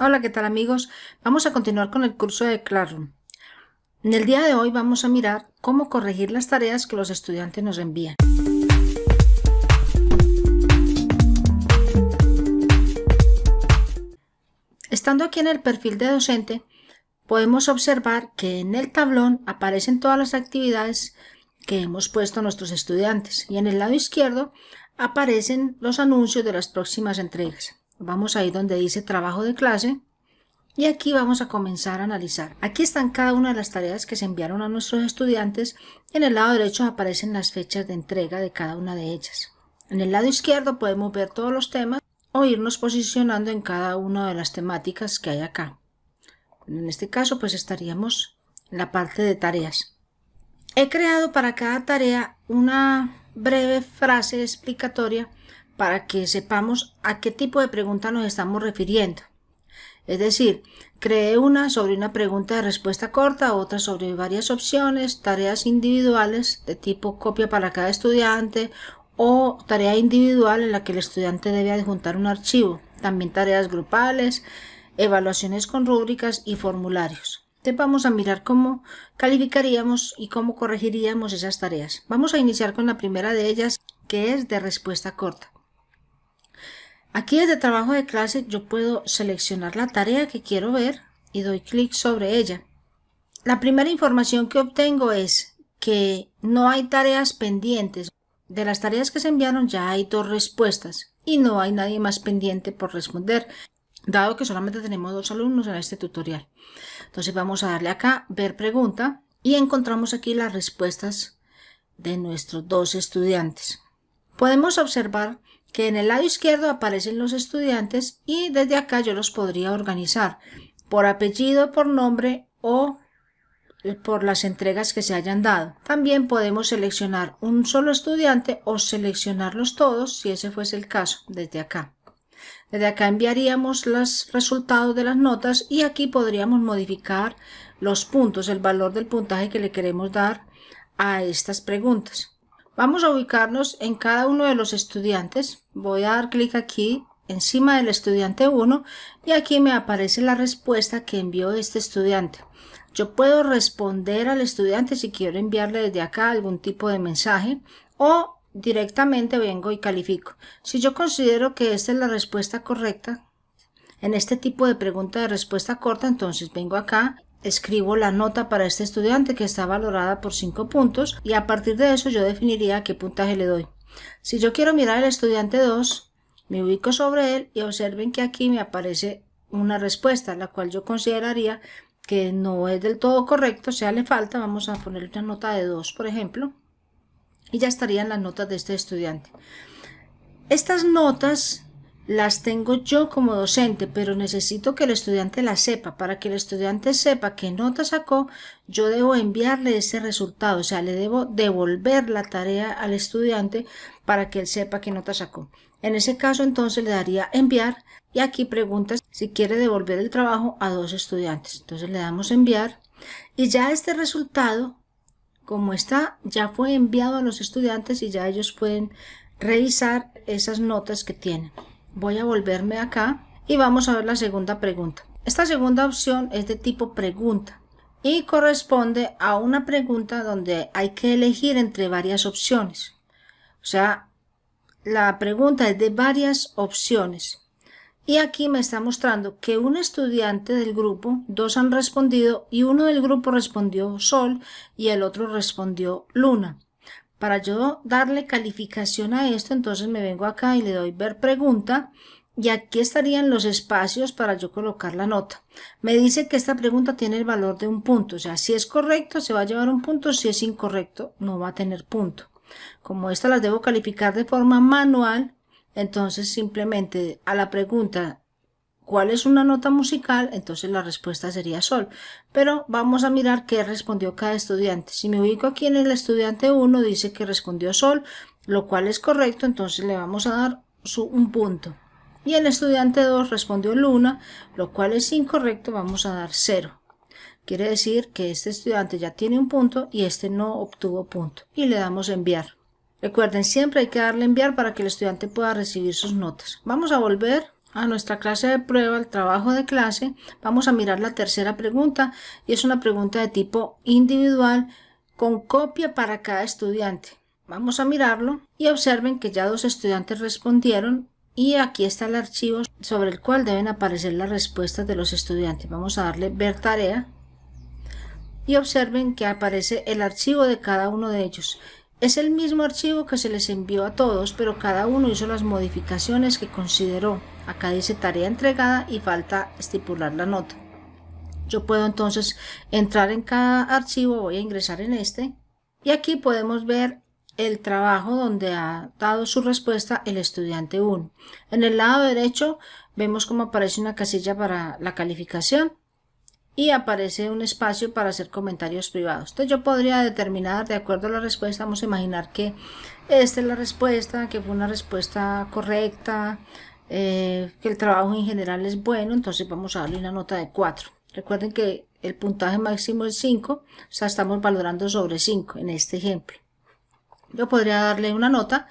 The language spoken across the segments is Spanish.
Hola, ¿qué tal amigos? Vamos a continuar con el curso de Classroom. En el día de hoy vamos a mirar cómo corregir las tareas que los estudiantes nos envían. Estando aquí en el perfil de docente, podemos observar que en el tablón aparecen todas las actividades que hemos puesto nuestros estudiantes y en el lado izquierdo aparecen los anuncios de las próximas entregas. Vamos ahí donde dice trabajo de clase y aquí vamos a comenzar a analizar. Aquí están cada una de las tareas que se enviaron a nuestros estudiantes. En el lado derecho aparecen las fechas de entrega de cada una de ellas. En el lado izquierdo podemos ver todos los temas o irnos posicionando en cada una de las temáticas que hay acá. En este caso pues estaríamos en la parte de tareas. He creado para cada tarea una breve frase explicatoria para que sepamos a qué tipo de pregunta nos estamos refiriendo. Es decir, cree una sobre una pregunta de respuesta corta, otra sobre varias opciones, tareas individuales de tipo copia para cada estudiante o tarea individual en la que el estudiante debe adjuntar un archivo, también tareas grupales, evaluaciones con rúbricas y formularios. Entonces vamos a mirar cómo calificaríamos y cómo corregiríamos esas tareas. Vamos a iniciar con la primera de ellas, que es de respuesta corta. Aquí desde trabajo de clase yo puedo seleccionar la tarea que quiero ver y doy clic sobre ella. La primera información que obtengo es que no hay tareas pendientes. De las tareas que se enviaron ya hay dos respuestas y no hay nadie más pendiente por responder, dado que solamente tenemos dos alumnos en este tutorial. Entonces vamos a darle acá ver pregunta y encontramos aquí las respuestas de nuestros dos estudiantes. Podemos observar que en el lado izquierdo aparecen los estudiantes y desde acá yo los podría organizar por apellido, por nombre o eh, por las entregas que se hayan dado. También podemos seleccionar un solo estudiante o seleccionarlos todos si ese fuese el caso desde acá. Desde acá enviaríamos los resultados de las notas y aquí podríamos modificar los puntos, el valor del puntaje que le queremos dar a estas preguntas. Vamos a ubicarnos en cada uno de los estudiantes. Voy a dar clic aquí encima del estudiante 1 y aquí me aparece la respuesta que envió este estudiante. Yo puedo responder al estudiante si quiero enviarle desde acá algún tipo de mensaje o directamente vengo y califico. Si yo considero que esta es la respuesta correcta, en este tipo de pregunta de respuesta corta, entonces vengo acá escribo la nota para este estudiante que está valorada por 5 puntos y a partir de eso yo definiría qué puntaje le doy. Si yo quiero mirar el estudiante 2, me ubico sobre él y observen que aquí me aparece una respuesta, la cual yo consideraría que no es del todo correcto, o sea, le falta, vamos a poner una nota de 2, por ejemplo, y ya estarían las notas de este estudiante. Estas notas las tengo yo como docente, pero necesito que el estudiante las sepa. Para que el estudiante sepa qué nota sacó, yo debo enviarle ese resultado, o sea, le debo devolver la tarea al estudiante para que él sepa qué nota sacó. En ese caso, entonces le daría enviar y aquí preguntas si quiere devolver el trabajo a dos estudiantes. Entonces le damos enviar y ya este resultado, como está, ya fue enviado a los estudiantes y ya ellos pueden revisar esas notas que tienen. Voy a volverme acá y vamos a ver la segunda pregunta. Esta segunda opción es de tipo pregunta y corresponde a una pregunta donde hay que elegir entre varias opciones. O sea, la pregunta es de varias opciones. Y aquí me está mostrando que un estudiante del grupo, dos han respondido y uno del grupo respondió Sol y el otro respondió Luna. Para yo darle calificación a esto, entonces me vengo acá y le doy ver pregunta y aquí estarían los espacios para yo colocar la nota. Me dice que esta pregunta tiene el valor de un punto, o sea, si es correcto se va a llevar un punto, si es incorrecto no va a tener punto. Como estas las debo calificar de forma manual, entonces simplemente a la pregunta cuál es una nota musical, entonces la respuesta sería sol. Pero vamos a mirar qué respondió cada estudiante. Si me ubico aquí en el estudiante 1, dice que respondió sol, lo cual es correcto, entonces le vamos a dar un punto. Y el estudiante 2 respondió luna, lo cual es incorrecto, vamos a dar 0. Quiere decir que este estudiante ya tiene un punto y este no obtuvo punto. Y le damos enviar. Recuerden, siempre hay que darle enviar para que el estudiante pueda recibir sus notas. Vamos a volver a nuestra clase de prueba, al trabajo de clase, vamos a mirar la tercera pregunta y es una pregunta de tipo individual con copia para cada estudiante. Vamos a mirarlo y observen que ya dos estudiantes respondieron y aquí está el archivo sobre el cual deben aparecer las respuestas de los estudiantes. Vamos a darle ver tarea y observen que aparece el archivo de cada uno de ellos. Es el mismo archivo que se les envió a todos, pero cada uno hizo las modificaciones que consideró. Acá dice tarea entregada y falta estipular la nota. Yo puedo entonces entrar en cada archivo, voy a ingresar en este, y aquí podemos ver el trabajo donde ha dado su respuesta el estudiante 1. En el lado derecho vemos cómo aparece una casilla para la calificación y aparece un espacio para hacer comentarios privados. Entonces yo podría determinar, de acuerdo a la respuesta, vamos a imaginar que esta es la respuesta, que fue una respuesta correcta, eh, que el trabajo en general es bueno, entonces vamos a darle una nota de 4. Recuerden que el puntaje máximo es 5, o sea, estamos valorando sobre 5 en este ejemplo. Yo podría darle una nota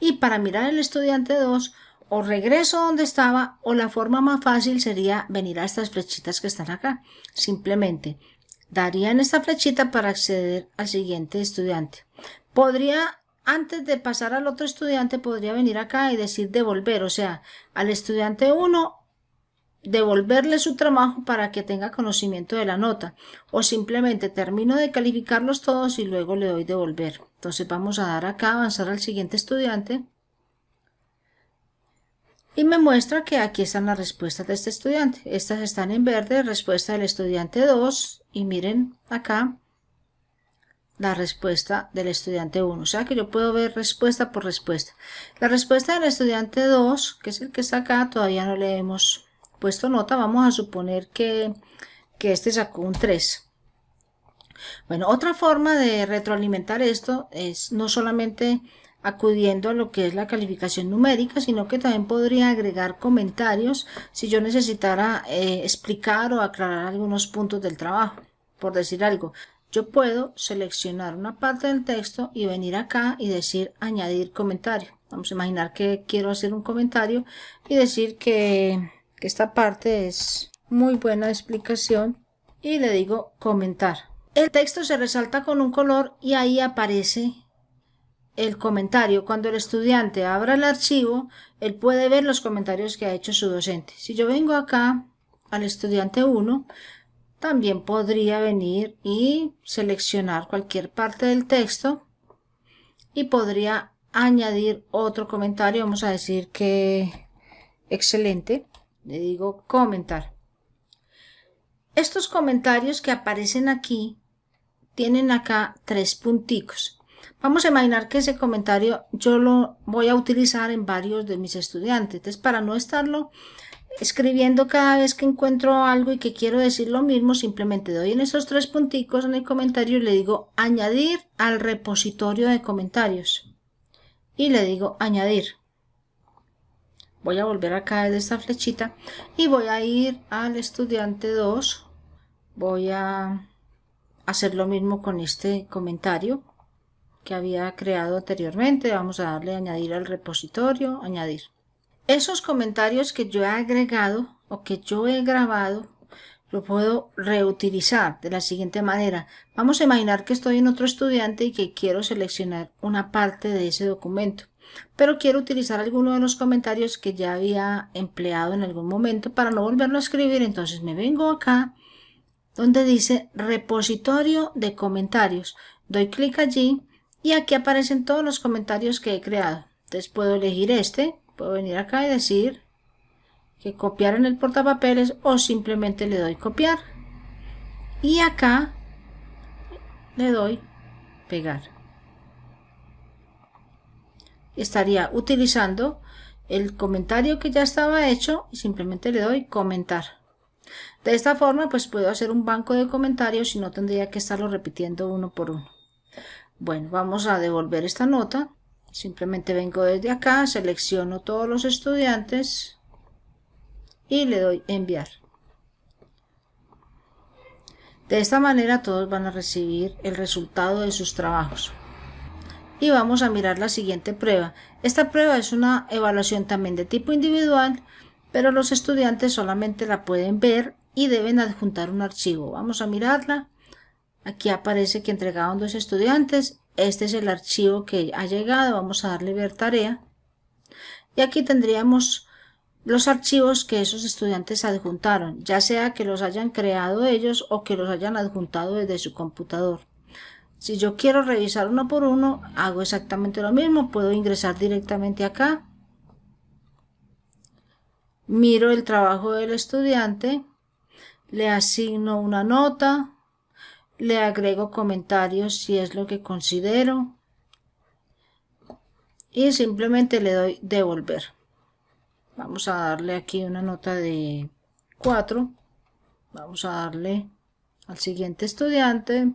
y para mirar el estudiante 2, o regreso donde estaba o la forma más fácil sería venir a estas flechitas que están acá. Simplemente darían esta flechita para acceder al siguiente estudiante. Podría, antes de pasar al otro estudiante, podría venir acá y decir devolver, o sea, al estudiante 1 devolverle su trabajo para que tenga conocimiento de la nota o simplemente termino de calificarlos todos y luego le doy devolver. Entonces vamos a dar acá avanzar al siguiente estudiante y me muestra que aquí están las respuestas de este estudiante. Estas están en verde, respuesta del estudiante 2 y miren acá la respuesta del estudiante 1. O sea que yo puedo ver respuesta por respuesta. La respuesta del estudiante 2, que es el que está acá, todavía no le hemos puesto nota. Vamos a suponer que, que este sacó un 3. Bueno, otra forma de retroalimentar esto es no solamente acudiendo a lo que es la calificación numérica, sino que también podría agregar comentarios si yo necesitara eh, explicar o aclarar algunos puntos del trabajo, por decir algo. Yo puedo seleccionar una parte del texto y venir acá y decir añadir comentario. Vamos a imaginar que quiero hacer un comentario y decir que, que esta parte es muy buena explicación y le digo comentar. El texto se resalta con un color y ahí aparece el comentario. Cuando el estudiante abra el archivo, él puede ver los comentarios que ha hecho su docente. Si yo vengo acá al estudiante 1, también podría venir y seleccionar cualquier parte del texto y podría añadir otro comentario. Vamos a decir que excelente. Le digo comentar. Estos comentarios que aparecen aquí tienen acá tres punticos Vamos a imaginar que ese comentario yo lo voy a utilizar en varios de mis estudiantes. Entonces, para no estarlo escribiendo cada vez que encuentro algo y que quiero decir lo mismo, simplemente doy en esos tres punticos en el comentario y le digo añadir al repositorio de comentarios. Y le digo añadir. Voy a volver acá de esta flechita y voy a ir al estudiante 2. Voy a hacer lo mismo con este comentario que había creado anteriormente. Vamos a darle añadir al repositorio, añadir. Esos comentarios que yo he agregado o que yo he grabado, lo puedo reutilizar de la siguiente manera. Vamos a imaginar que estoy en otro estudiante y que quiero seleccionar una parte de ese documento pero quiero utilizar alguno de los comentarios que ya había empleado en algún momento para no volverlo a escribir, entonces me vengo acá donde dice repositorio de comentarios, doy clic allí y aquí aparecen todos los comentarios que he creado. Entonces puedo elegir este, puedo venir acá y decir que copiar en el portapapeles o simplemente le doy copiar. Y acá le doy pegar. Estaría utilizando el comentario que ya estaba hecho y simplemente le doy comentar. De esta forma pues puedo hacer un banco de comentarios y no tendría que estarlo repitiendo uno por uno. Bueno, vamos a devolver esta nota. Simplemente vengo desde acá, selecciono todos los estudiantes y le doy enviar. De esta manera todos van a recibir el resultado de sus trabajos. Y vamos a mirar la siguiente prueba. Esta prueba es una evaluación también de tipo individual, pero los estudiantes solamente la pueden ver y deben adjuntar un archivo. Vamos a mirarla. Aquí aparece que entregaron dos estudiantes. Este es el archivo que ha llegado. Vamos a darle ver tarea. Y aquí tendríamos los archivos que esos estudiantes adjuntaron, ya sea que los hayan creado ellos o que los hayan adjuntado desde su computador. Si yo quiero revisar uno por uno, hago exactamente lo mismo. Puedo ingresar directamente acá. Miro el trabajo del estudiante. Le asigno una nota le agrego comentarios si es lo que considero y simplemente le doy devolver vamos a darle aquí una nota de 4 vamos a darle al siguiente estudiante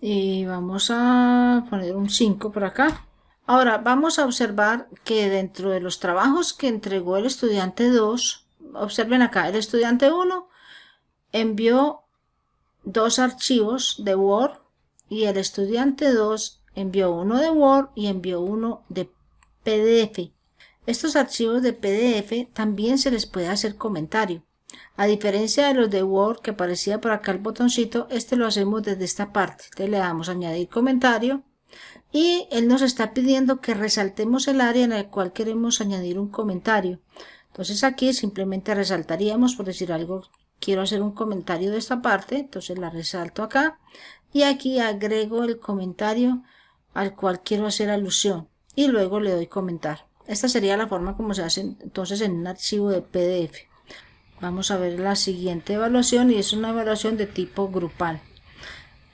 y vamos a poner un 5 por acá ahora vamos a observar que dentro de los trabajos que entregó el estudiante 2 observen acá el estudiante 1 envió dos archivos de Word y el estudiante 2 envió uno de Word y envió uno de PDF. Estos archivos de PDF también se les puede hacer comentario. A diferencia de los de Word que aparecía por acá el botoncito, este lo hacemos desde esta parte. Entonces le damos añadir comentario y él nos está pidiendo que resaltemos el área en la cual queremos añadir un comentario. Entonces aquí simplemente resaltaríamos, por decir algo, quiero hacer un comentario de esta parte, entonces la resalto acá y aquí agrego el comentario al cual quiero hacer alusión y luego le doy comentar. Esta sería la forma como se hace entonces en un archivo de PDF. Vamos a ver la siguiente evaluación y es una evaluación de tipo grupal.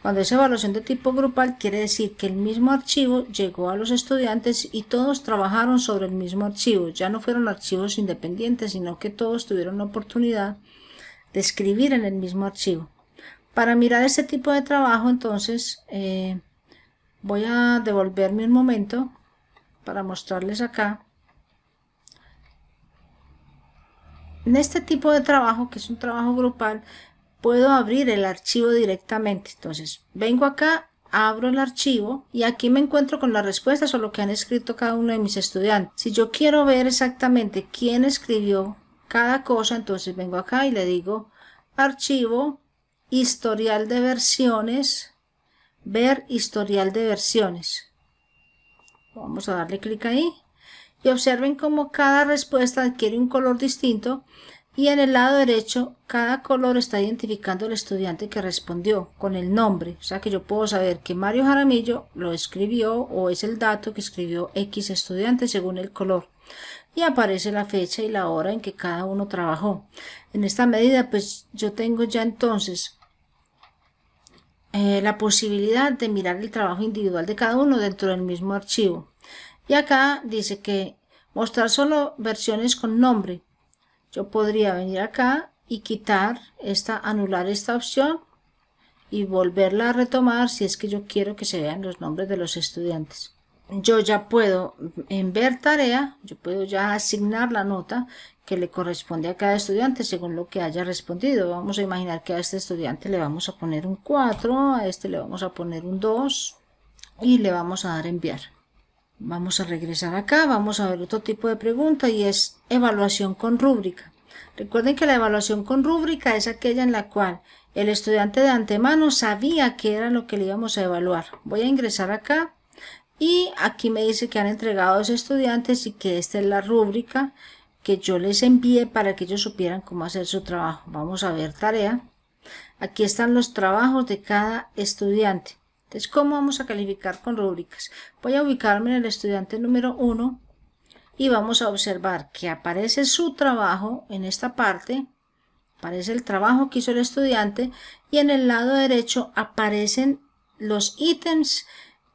Cuando es evaluación de tipo grupal quiere decir que el mismo archivo llegó a los estudiantes y todos trabajaron sobre el mismo archivo. Ya no fueron archivos independientes, sino que todos tuvieron la oportunidad escribir en el mismo archivo. Para mirar este tipo de trabajo, entonces, eh, voy a devolverme un momento para mostrarles acá. En este tipo de trabajo, que es un trabajo grupal, puedo abrir el archivo directamente. Entonces, vengo acá, abro el archivo y aquí me encuentro con las respuestas o lo que han escrito cada uno de mis estudiantes. Si yo quiero ver exactamente quién escribió cada cosa, entonces vengo acá y le digo archivo, historial de versiones, ver historial de versiones. Vamos a darle clic ahí y observen cómo cada respuesta adquiere un color distinto y en el lado derecho cada color está identificando al estudiante que respondió con el nombre. O sea que yo puedo saber que Mario Jaramillo lo escribió o es el dato que escribió X estudiante según el color y aparece la fecha y la hora en que cada uno trabajó. En esta medida, pues yo tengo ya entonces eh, la posibilidad de mirar el trabajo individual de cada uno dentro del mismo archivo. Y acá dice que mostrar solo versiones con nombre. Yo podría venir acá y quitar esta, anular esta opción y volverla a retomar si es que yo quiero que se vean los nombres de los estudiantes yo ya puedo en ver tarea, yo puedo ya asignar la nota que le corresponde a cada estudiante según lo que haya respondido. Vamos a imaginar que a este estudiante le vamos a poner un 4, a este le vamos a poner un 2 y le vamos a dar enviar. Vamos a regresar acá, vamos a ver otro tipo de pregunta y es evaluación con rúbrica. Recuerden que la evaluación con rúbrica es aquella en la cual el estudiante de antemano sabía qué era lo que le íbamos a evaluar. Voy a ingresar acá y aquí me dice que han entregado los estudiantes y que esta es la rúbrica que yo les envié para que ellos supieran cómo hacer su trabajo. Vamos a ver tarea. Aquí están los trabajos de cada estudiante. Entonces, ¿cómo vamos a calificar con rúbricas? Voy a ubicarme en el estudiante número 1 y vamos a observar que aparece su trabajo en esta parte, aparece el trabajo que hizo el estudiante y en el lado derecho aparecen los ítems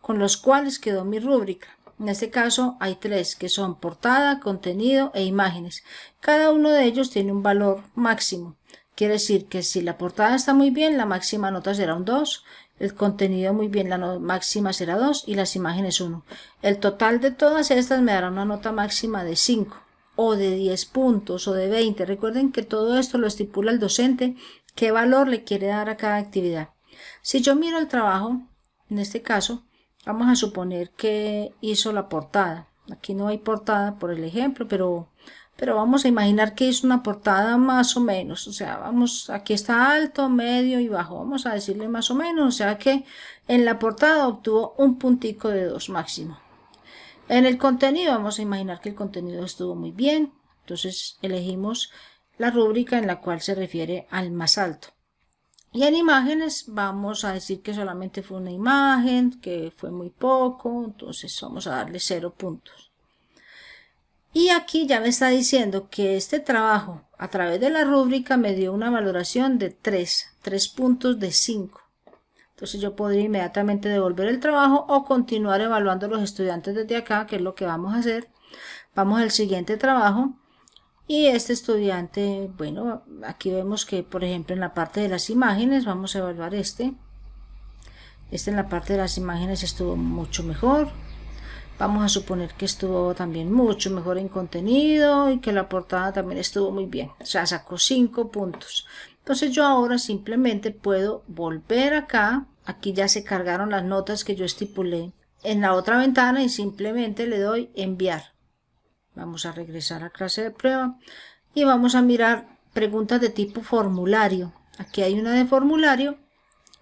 con los cuales quedó mi rúbrica. En este caso hay tres, que son portada, contenido e imágenes. Cada uno de ellos tiene un valor máximo. Quiere decir que si la portada está muy bien, la máxima nota será un 2, el contenido muy bien, la máxima será 2 y las imágenes 1. El total de todas estas me dará una nota máxima de 5 o de 10 puntos o de 20. Recuerden que todo esto lo estipula el docente, qué valor le quiere dar a cada actividad. Si yo miro el trabajo, en este caso, Vamos a suponer que hizo la portada. Aquí no hay portada por el ejemplo, pero, pero vamos a imaginar que hizo una portada más o menos. O sea, vamos, aquí está alto, medio y bajo. Vamos a decirle más o menos. O sea que en la portada obtuvo un puntico de 2 máximo. En el contenido vamos a imaginar que el contenido estuvo muy bien. Entonces elegimos la rúbrica en la cual se refiere al más alto. Y en imágenes vamos a decir que solamente fue una imagen, que fue muy poco, entonces vamos a darle cero puntos. Y aquí ya me está diciendo que este trabajo a través de la rúbrica me dio una valoración de 3, 3 puntos de 5. Entonces yo podría inmediatamente devolver el trabajo o continuar evaluando a los estudiantes desde acá, que es lo que vamos a hacer. Vamos al siguiente trabajo y este estudiante, bueno, aquí vemos que por ejemplo en la parte de las imágenes, vamos a evaluar este. Este en la parte de las imágenes estuvo mucho mejor. Vamos a suponer que estuvo también mucho mejor en contenido y que la portada también estuvo muy bien. O sea, sacó cinco puntos. Entonces yo ahora simplemente puedo volver acá. Aquí ya se cargaron las notas que yo estipulé en la otra ventana y simplemente le doy enviar. Vamos a regresar a clase de prueba y vamos a mirar preguntas de tipo formulario. Aquí hay una de formulario,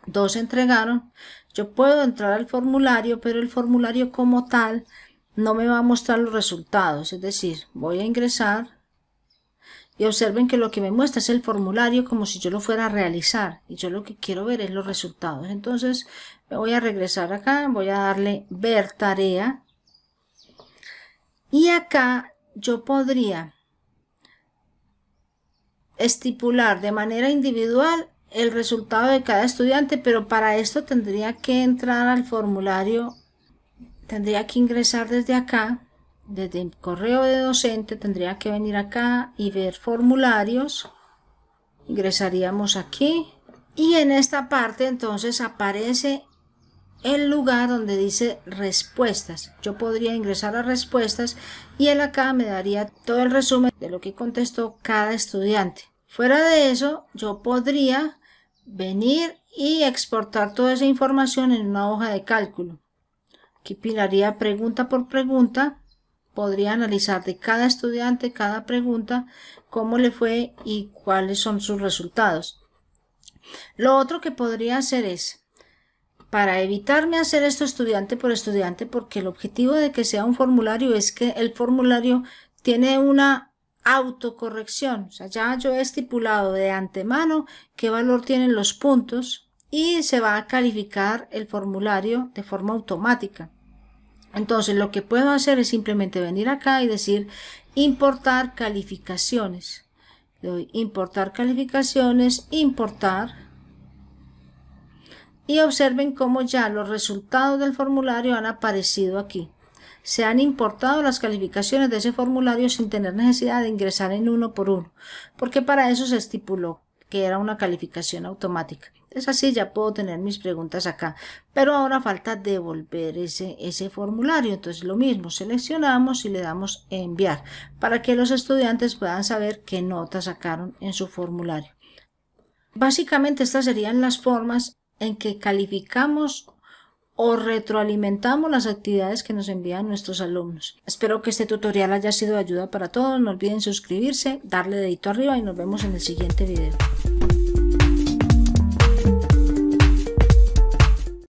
dos entregaron. Yo puedo entrar al formulario, pero el formulario como tal no me va a mostrar los resultados. Es decir, voy a ingresar y observen que lo que me muestra es el formulario como si yo lo fuera a realizar y yo lo que quiero ver es los resultados entonces me voy a regresar acá voy a darle ver tarea y acá yo podría estipular de manera individual el resultado de cada estudiante, pero para esto tendría que entrar al formulario, tendría que ingresar desde acá, desde el correo de docente, tendría que venir acá y ver formularios, ingresaríamos aquí y en esta parte entonces aparece el lugar donde dice respuestas. Yo podría ingresar a respuestas y él acá me daría todo el resumen de lo que contestó cada estudiante. Fuera de eso, yo podría venir y exportar toda esa información en una hoja de cálculo. Aquí pilaría pregunta por pregunta. Podría analizar de cada estudiante, cada pregunta, cómo le fue y cuáles son sus resultados. Lo otro que podría hacer es para evitarme hacer esto estudiante por estudiante, porque el objetivo de que sea un formulario es que el formulario tiene una autocorrección. O sea, ya yo he estipulado de antemano qué valor tienen los puntos y se va a calificar el formulario de forma automática. Entonces, lo que puedo hacer es simplemente venir acá y decir importar calificaciones. Le doy importar calificaciones, importar y observen cómo ya los resultados del formulario han aparecido aquí. Se han importado las calificaciones de ese formulario sin tener necesidad de ingresar en uno por uno, porque para eso se estipuló que era una calificación automática. Es así, ya puedo tener mis preguntas acá. Pero ahora falta devolver ese, ese formulario. Entonces lo mismo, seleccionamos y le damos enviar para que los estudiantes puedan saber qué notas sacaron en su formulario. Básicamente estas serían las formas en que calificamos o retroalimentamos las actividades que nos envían nuestros alumnos. Espero que este tutorial haya sido de ayuda para todos. No olviden suscribirse, darle dedito arriba y nos vemos en el siguiente video.